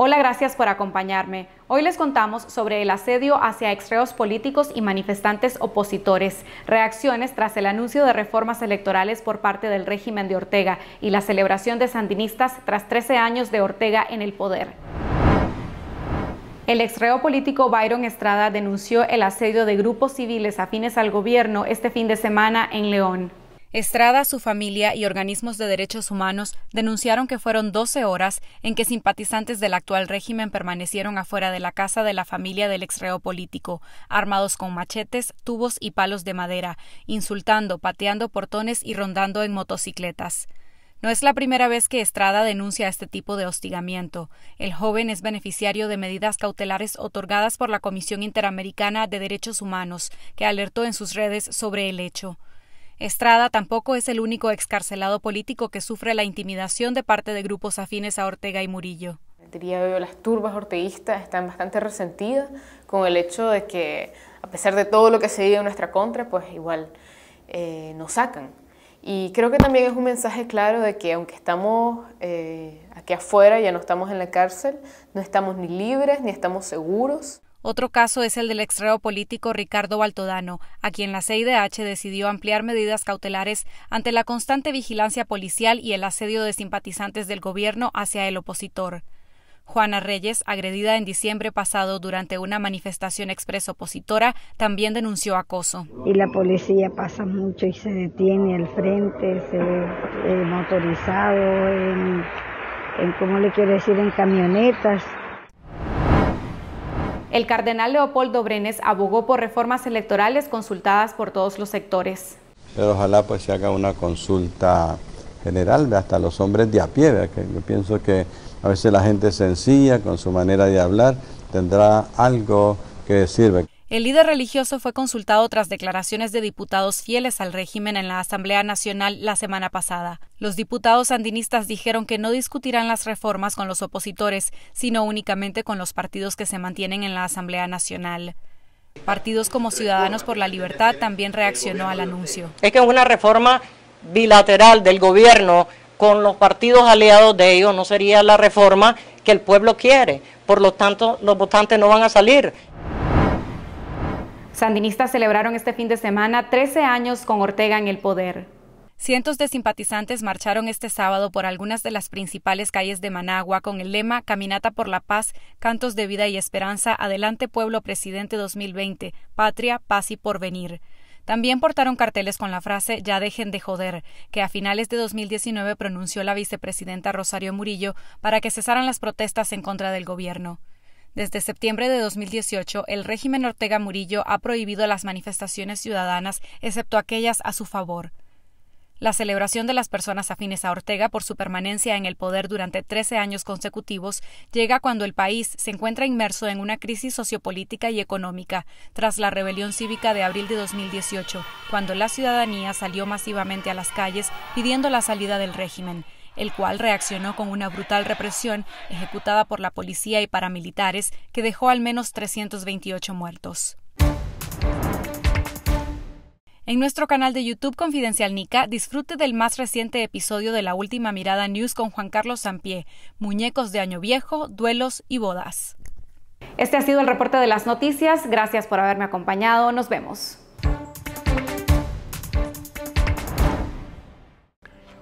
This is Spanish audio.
Hola, gracias por acompañarme. Hoy les contamos sobre el asedio hacia exreos políticos y manifestantes opositores, reacciones tras el anuncio de reformas electorales por parte del régimen de Ortega y la celebración de sandinistas tras 13 años de Ortega en el poder. El exreo político Byron Estrada denunció el asedio de grupos civiles afines al gobierno este fin de semana en León. Estrada, su familia y organismos de derechos humanos denunciaron que fueron 12 horas en que simpatizantes del actual régimen permanecieron afuera de la casa de la familia del exreo político, armados con machetes, tubos y palos de madera, insultando, pateando portones y rondando en motocicletas. No es la primera vez que Estrada denuncia este tipo de hostigamiento. El joven es beneficiario de medidas cautelares otorgadas por la Comisión Interamericana de Derechos Humanos, que alertó en sus redes sobre el hecho. Estrada tampoco es el único excarcelado político que sufre la intimidación de parte de grupos afines a Ortega y Murillo. Diría yo, las turbas orteguistas están bastante resentidas con el hecho de que, a pesar de todo lo que se diga en nuestra contra, pues igual eh, nos sacan. Y creo que también es un mensaje claro de que aunque estamos eh, aquí afuera, ya no estamos en la cárcel, no estamos ni libres, ni estamos seguros. Otro caso es el del exreo político Ricardo Baltodano, a quien la CIDH decidió ampliar medidas cautelares ante la constante vigilancia policial y el asedio de simpatizantes del gobierno hacia el opositor. Juana Reyes, agredida en diciembre pasado durante una manifestación expresa opositora, también denunció acoso. Y la policía pasa mucho y se detiene al frente, se eh, motorizado, ¿cómo le quiero decir?, en camionetas el cardenal Leopoldo Brenes abogó por reformas electorales consultadas por todos los sectores. Pero ojalá pues se haga una consulta general, de hasta los hombres de a pie, que yo pienso que a veces la gente sencilla, con su manera de hablar, tendrá algo que decir. El líder religioso fue consultado tras declaraciones de diputados fieles al régimen en la Asamblea Nacional la semana pasada. Los diputados sandinistas dijeron que no discutirán las reformas con los opositores, sino únicamente con los partidos que se mantienen en la Asamblea Nacional. Partidos como Ciudadanos por la Libertad también reaccionó al anuncio. Es que una reforma bilateral del gobierno con los partidos aliados de ellos, no sería la reforma que el pueblo quiere. Por lo tanto, los votantes no van a salir. Sandinistas celebraron este fin de semana 13 años con Ortega en el poder. Cientos de simpatizantes marcharon este sábado por algunas de las principales calles de Managua con el lema Caminata por la Paz, Cantos de Vida y Esperanza, Adelante Pueblo Presidente 2020, Patria, Paz y Porvenir. También portaron carteles con la frase Ya dejen de joder, que a finales de 2019 pronunció la vicepresidenta Rosario Murillo para que cesaran las protestas en contra del gobierno. Desde septiembre de 2018, el régimen Ortega Murillo ha prohibido las manifestaciones ciudadanas, excepto aquellas a su favor. La celebración de las personas afines a Ortega por su permanencia en el poder durante 13 años consecutivos llega cuando el país se encuentra inmerso en una crisis sociopolítica y económica tras la rebelión cívica de abril de 2018, cuando la ciudadanía salió masivamente a las calles pidiendo la salida del régimen el cual reaccionó con una brutal represión ejecutada por la policía y paramilitares que dejó al menos 328 muertos. En nuestro canal de YouTube Confidencial Nica, disfrute del más reciente episodio de La Última Mirada News con Juan Carlos Sampié, Muñecos de Año Viejo, Duelos y Bodas. Este ha sido el reporte de las noticias. Gracias por haberme acompañado. Nos vemos.